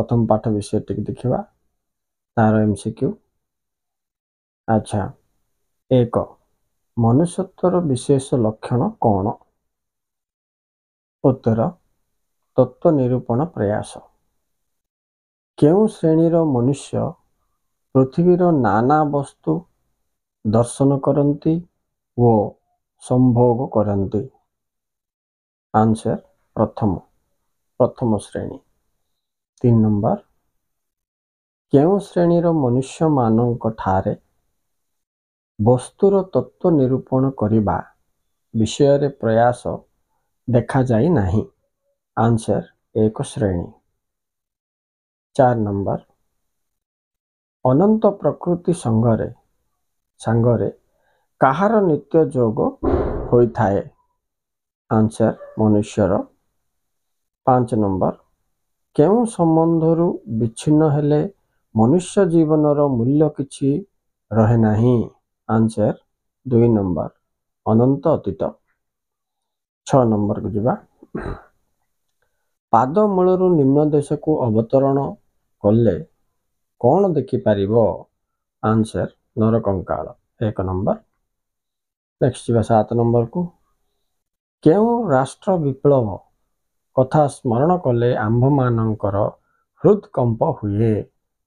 ପ୍ରଥମ ପାଠ ବିଷୟରେ ଟିକେ ଦେଖିବା ତାର ଏମ୍ ସି କ୍ୟୁ ଆଚ୍ଛା ଏକ ମନୁଷ୍ୟତ୍ୱର ବିଶେଷ ଲକ୍ଷଣ କ'ଣ ଉତ୍ତର ତତ୍ତ୍ୱ ନିରୂପଣ ପ୍ରୟାସ କେଉଁ ଶ୍ରେଣୀର ମନୁଷ୍ୟ ପୃଥିବୀର ନାନା ବସ୍ତୁ ଦର୍ଶନ କରନ୍ତି ଓ ସମ୍ଭୋଗ କରନ୍ତି ଆନ୍ସର୍ ପ୍ରଥମ ପ୍ରଥମ ଶ୍ରେଣୀ ତିନ ନମ୍ବର କେଉଁ ଶ୍ରେଣୀର ମନୁଷ୍ୟମାନଙ୍କ ଠାରେ ବସ୍ତୁର ତତ୍ତ୍ୱ ନିରୂପଣ କରିବା ବିଷୟରେ ପ୍ରୟାସ ଦେଖାଯାଇ ନାହିଁ ଆନ୍ସର୍ ଏକ ଶ୍ରେଣୀ ଚାରି ନମ୍ବର ଅନନ୍ତ ପ୍ରକୃତି ସଙ୍ଗରେ ସାଙ୍ଗରେ କାହାର ନିତ୍ୟ ଯୋଗ ହୋଇଥାଏ ଆନ୍ସର୍ ମନୁଷ୍ୟର ପାଞ୍ଚ ନମ୍ବର କେଉଁ ସମ୍ବନ୍ଧରୁ ବିଚ୍ଛିନ୍ନ ହେଲେ ମନୁଷ୍ୟ ଜୀବନର ମୂଲ୍ୟ କିଛି ରହେ ନାହିଁ ଆନ୍ସର ଦୁଇ ନମ୍ବର ଅନନ୍ତ ଅତୀତ ଛଅ ନମ୍ବରକୁ ଯିବା ପାଦ ମୂଳରୁ ନିମ୍ନ ଦେଶକୁ ଅବତରଣ କଲେ କ'ଣ ଦେଖିପାରିବ ଆନ୍ସର ନରକଙ୍କାଳ ଏକ ନମ୍ବର ନେକ୍ସଟ ଯିବା ସାତ ନମ୍ବରକୁ କେଉଁ ରାଷ୍ଟ୍ର ବିପ୍ଳବ କଥା ସ୍ମରଣ କଲେ ଆମ୍ଭମାନଙ୍କର ହୃଦକମ୍ପ ହୁଏ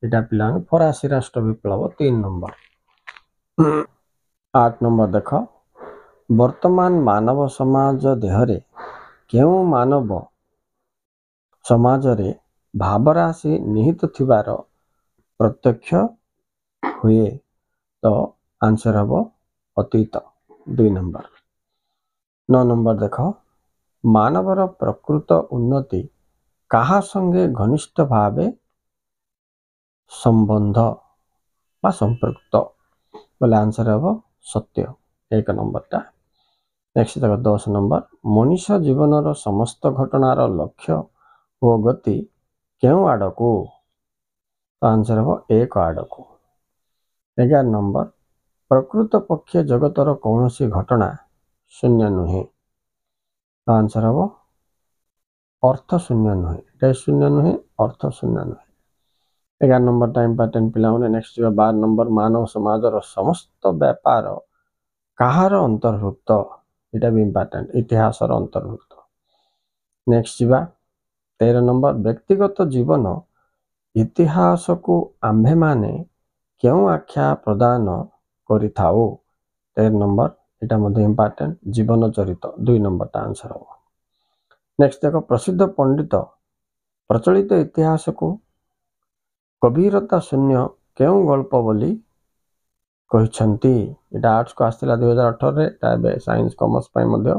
ଏଇଟା ପିଲାମାନେ ଫରାସୀ ରାଷ୍ଟ୍ର ବିପ୍ଳବ ତିନି ନମ୍ବର ଆଠ ନମ୍ବର ଦେଖ ବର୍ତ୍ତମାନ ମାନବ ସମାଜ ଦେହରେ କେଉଁ ମାନବ ସମାଜରେ ଭାବରାଶି ନିହିତ ଥିବାର ପ୍ରତ୍ୟକ୍ଷ ହୁଏ ତ ଆନ୍ସର ହେବ ଅତୀତ ଦୁଇ ନମ୍ବର ନଅ ନମ୍ବର ଦେଖ ମାନବର ପ୍ରକୃତ ଉନ୍ନତି କାହା ସଙ୍ଗେ ଘନିଷ୍ଠ ଭାବେ ସମ୍ବନ୍ଧ ବା ସମ୍ପୃକ୍ତ ବୋଲେ ଆନ୍ସର ହେବ ସତ୍ୟ ଏକ ନମ୍ବରଟା ନେକ୍ସଟ ଦଶ ନମ୍ବର ମଣିଷ ଜୀବନର ସମସ୍ତ ଘଟଣାର ଲକ୍ଷ୍ୟ ଓ ଗତି କେଉଁ ଆଡ଼କୁ ତ ଆନ୍ସର ହେବ ଏକ ଆଡ଼କୁ ଏଗାର ନମ୍ବର ପ୍ରକୃତ ପକ୍ଷେ ଜଗତର କୌଣସି ଘଟଣା ଶୂନ୍ୟ ନୁହେଁ ଆନ୍ସର ହେବ ଅର୍ଥଶୂନ୍ୟ ନୁହେଁ ଡ୍ୟାସ୍ ଶୂନ୍ୟ ନୁହେଁ ଅର୍ଥଶୂନ୍ୟ ନୁହେଁ ଏଗାର ନମ୍ବରଟା ଇମ୍ପର୍ଟେଣ୍ଟ ପିଲାମାନେ ନେକ୍ସଟ ଯିବା ବାର ନମ୍ବର ମାନବ ସମାଜର ସମସ୍ତ ବ୍ୟାପାର କାହାର ଅନ୍ତର୍ଭୁକ୍ତ ଏଇଟା ବି ଇମ୍ପର୍ଟାଣ୍ଟ ଇତିହାସର ଅନ୍ତର୍ଭୁକ୍ତ ନେକ୍ସଟ ଯିବା ତେର ନମ୍ବର ବ୍ୟକ୍ତିଗତ ଜୀବନ ଇତିହାସକୁ ଆମ୍ଭେମାନେ କେଉଁ ଆଖ୍ୟା ପ୍ରଦାନ କରିଥାଉ ତେର ନମ୍ବର ଏଇଟା ମଧ୍ୟ ଇମ୍ପର୍ଟାଣ୍ଟ ଜୀବନ ଚରିତ ଦୁଇ ନମ୍ବରଟା ଆନ୍ସର୍ ହେବ ନେକ୍ସଟ ଦେଖ ପ୍ରସିଦ୍ଧ ପଣ୍ଡିତ ପ୍ରଚଳିତ ଇତିହାସକୁ କବିରତା ଶୂନ୍ୟ କେଉଁ ଗଳ୍ପ ବୋଲି କହିଛନ୍ତି ଏଇଟା ଆର୍ଟସ୍କୁ ଆସିଥିଲା ଦୁଇହଜାର ଅଠରରେ ଏଇଟା ଏବେ ସାଇନ୍ସ କମର୍ସ ପାଇଁ ମଧ୍ୟ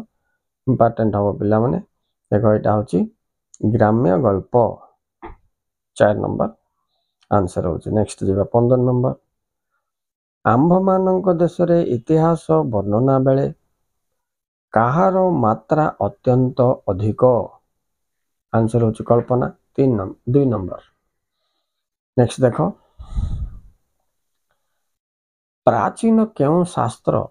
ଇମ୍ପର୍ଟାଣ୍ଟ ହେବ ପିଲାମାନେ ଦେଖ ଏଇଟା ହେଉଛି ଗ୍ରାମ୍ୟ ଗଳ୍ପ ଚାରି ନମ୍ବର ଆନ୍ସର୍ ହେଉଛି ନେକ୍ସଟ ଯିବା ପନ୍ଦର ନମ୍ବର ଆମ୍ଭମାନଙ୍କ ଦେଶରେ ଇତିହାସ ବର୍ଣ୍ଣନା ବେଳେ କାହାର ମାତ୍ରା ଅତ୍ୟନ୍ତ ଅଧିକ ଆନ୍ସର ହେଉଛି କଳ୍ପନା ତିନି ଦୁଇ ନମ୍ବର ନେକ୍ସଟ ଦେଖ ପ୍ରାଚୀନ କେଉଁ ଶାସ୍ତ୍ର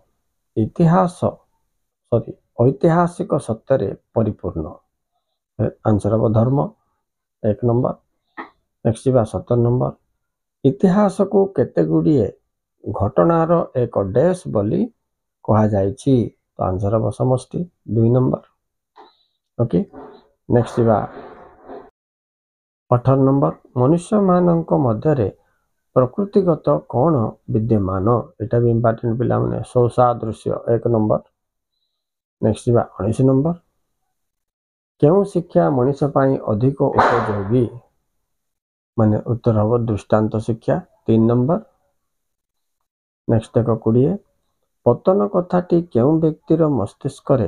ଇତିହାସ ସରି ଐତିହାସିକ ସତ୍ୟରେ ପରିପୂର୍ଣ୍ଣ ଆନ୍ସର ହେବ ଧର୍ମ ଏକ ନମ୍ବର ନେକ୍ସଟ ଯିବା ସତର ନମ୍ବର ଇତିହାସକୁ କେତେ ଗୁଡ଼ିଏ ଘଟଣାର ଏକ ଡେସ୍ ବୋଲି କୁହାଯାଇଛି ତ ଆଞ୍ଜର ସମଷ୍ଟି ଦୁଇ ନମ୍ବର ଓକେ ନେକ୍ସଟ ଯିବା ଅଠର ନମ୍ବର ମନୁଷ୍ୟମାନଙ୍କ ମଧ୍ୟରେ ପ୍ରକୃତିଗତ କ'ଣ ବିଦ୍ୟମାନ ଏଇଟା ବି ଇମ୍ପୋର୍ଟେଣ୍ଟ ପିଲାମାନେ ଶୌଷା ଦୃଶ୍ୟ ଏକ ନମ୍ବର ନେକ୍ସଟ ଯିବା ଉଣେଇଶ ନମ୍ବର କେଉଁ ଶିକ୍ଷା ମଣିଷ ପାଇଁ ଅଧିକ ଉପଯୋଗୀ ମାନେ ଉତ୍ତର ହେବ ଦୃଷ୍ଟାନ୍ତ ଶିକ୍ଷା ତିନି ନମ୍ବର ନେକ୍ସଟ ଏକ କୋଡ଼ିଏ ପତନ କଥାଟି କେଉଁ ବ୍ୟକ୍ତିର ମସ୍ତିଷ୍କରେ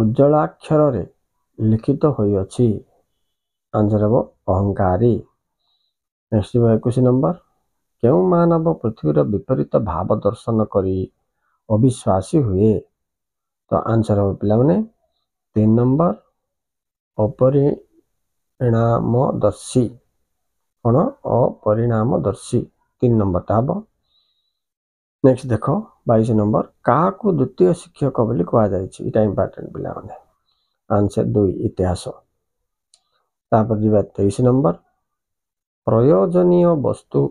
ଉଜ୍ଜଳାକ୍ଷରରେ ଲିଖିତ ହୋଇଅଛି ଆନ୍ସର ହେବ ଅହଙ୍କାରୀ ନେକ୍ସଟ ହେବ ଏକୋଇଶ ନମ୍ବର କେଉଁ ମାନବ ପୃଥିବୀର ବିପରୀତ ଭାବ ଦର୍ଶନ କରି ଅବିଶ୍ୱାସୀ ହୁଏ ତ ଆନ୍ସର ହେବ ପିଲାମାନେ ତିନି ନମ୍ବର ଅପରିଣାମଦର୍ଶୀ କ'ଣ ଅପରିଣାମଦର୍ଶୀ ତିନି ନମ୍ବରଟା ହେବ नेक्स्ट देखो ख नंबर नम्बर को द्वितीय शिक्षक इटा इम्पोर्टेन्ट पहिला आन्सर दुई इतिहास तेइस नंबर प्रयोजनीय वस्तु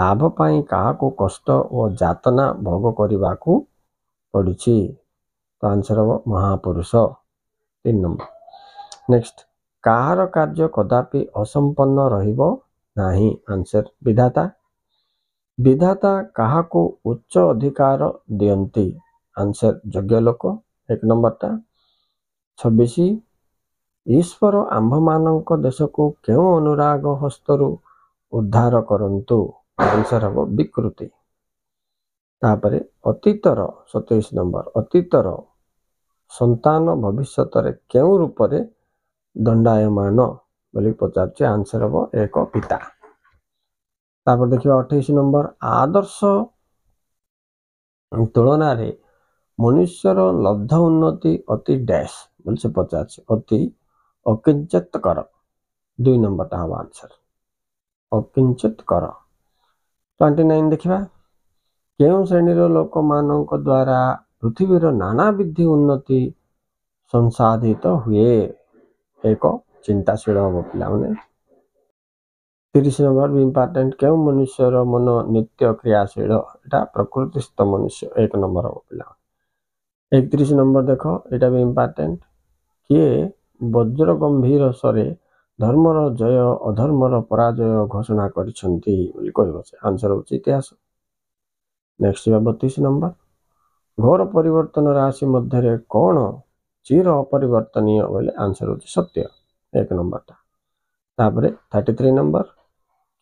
लाभ पाई लाभप कष्ट ओ जना भोग्दा पढुर्ब महापुरुष तीन नंबर नेक्स्ट कहाँ कार्य कदापि असम्पन्न आंसर विधाता ବିଧାତା କାହାକୁ ଉଚ୍ଚ ଅଧିକାର ଦିଅନ୍ତି ଆନ୍ସର ଯୋଗ୍ୟ ଲୋକ ଏକ ନମ୍ବରଟା ଛବିଶ ଈଶ୍ୱର ଆମ୍ଭମାନଙ୍କ ଦେଶକୁ କେଉଁ ଅନୁରାଗ ହସ୍ତରୁ ଉଦ୍ଧାର କରନ୍ତୁ ଆନ୍ସର ହେବ ବିକୃତି ତାପରେ ଅତୀତର ସତେଇଶ ନମ୍ବର ଅତୀତର ସନ୍ତାନ ଭବିଷ୍ୟତରେ କେଉଁ ରୂପରେ ଦଣ୍ଡାୟମାନ ବୋଲି ପଚାରୁଛି ଆନ୍ସର ହେବ ଏକ ପିତା তারপর ଦେଖିବା ଅଠେଇଶ ନମ୍ବର ଆଦର୍ଶ ତୁଳନାରେ ମନୁଷ୍ୟର ଲବ୍ଧ ଉନ୍ନତି ଅତି ଡ୍ୟାସ୍ ବୋଲି ସେ ପଚାରିଛି ଅତି ଅକିଞ୍ଚତକର ଦୁଇ ନମ୍ବରଟା ହେବ ଆନ୍ସର ଅକିଞ୍ଚତକର ଟ୍ୱେଣ୍ଟି ନାଇନ୍ ଦେଖିବା କେଉଁ ଶ୍ରେଣୀର ଲୋକମାନଙ୍କ ଦ୍ୱାରା ପୃଥିବୀର ନାନାବିଧି ଉନ୍ନତି ସଂସାଧିତ ହୁଏ ଏକ ଚିନ୍ତାଶୀଳ ହେବ ପିଲାମାନେ ତିରିଶ ନମ୍ବର ବି ଇମ୍ପୋର୍ଟାଣ୍ଟ କେଉଁ ମନୁଷ୍ୟର ମନ ନିତ୍ୟ କ୍ରିୟାଶୀଳ ଏଇଟା ପ୍ରକୃତିସ୍ଥ ମନୁଷ୍ୟ ଏକ ନମ୍ବର ପିଲା ଏକତିରିଶ ନମ୍ବର ଦେଖ ଏଇଟା ବି ଇମ୍ପୋର୍ଟାଣ୍ଟ କିଏ ବଜ୍ର ଗମ୍ଭୀର ସ୍ୱରେ ଧର୍ମର ଜୟ ଅଧର୍ମର ପରାଜୟ ଘୋଷଣା କରିଛନ୍ତି ବୋଲି କହିବ ସେ ଆନ୍ସର ହେଉଛି ଇତିହାସ ନେକ୍ସଟ ଯିବା ବତିଶ ନମ୍ବର ଘୋର ପରିବର୍ତ୍ତନ ରାଶି ମଧ୍ୟରେ କ'ଣ ଚିର ଅପରିବର୍ତ୍ତନୀୟ ବୋଲି ଆନ୍ସର ହେଉଛି ସତ୍ୟ ଏକ ନମ୍ବରଟା ତାପରେ ଥାର୍ଟି ଥ୍ରୀ ନମ୍ବର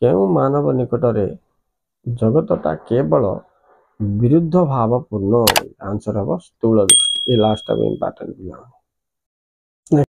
କେଉଁ ମାନବ ନିକଟରେ ଜଗତଟା କେବଳ ବିରୁଦ୍ଧ ଭାବପୂର୍ଣ୍ଣ ଆନ୍ସର ହେବ ସ୍ଥୂଳ ଦୃଷ୍ଟି ଏ ଲାଷ୍ଟଟା ବି ଇମ୍ପୋର୍ଟାଣ୍ଟ ପିଲାମାନେ